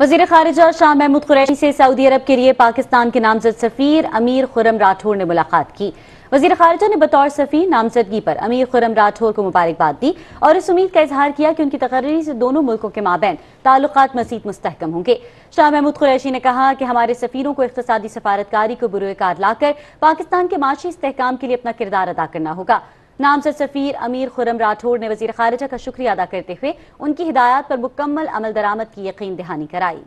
वजीर खारजा शाह महमूद कुरैशी से सऊदी अरब के लिए पाकिस्तान के नामजद सफ़ीर अमीर खुरम राठौर ने मुलाकात की वजीर खारजा ने बतौर सफ़ीर नामजदगी पर अमीर खुरम राठौर को मुबारकबाद दी और इस उम्मीद का इजहार किया कि उनकी तकर्री से दोनों मुल्कों के माबेन ताल्लुक मजीद मुस्तकम होंगे शाह महमूद कुरैशी ने कहा कि हमारे सफ़ीरों को इकतदी सफारतकारी को बुरुकार लाकर पाकिस्तान के माशी इसकाम के लिए अपना किरदार अदा करना होगा नामजद सफ़ीर अमीर खुरम राठौड़ ने वजीर खारजा का शुक्रिया अदा करते हुए उनकी हिदायत पर मुकम्मल अमल दरामद की यकीन दहानी कराई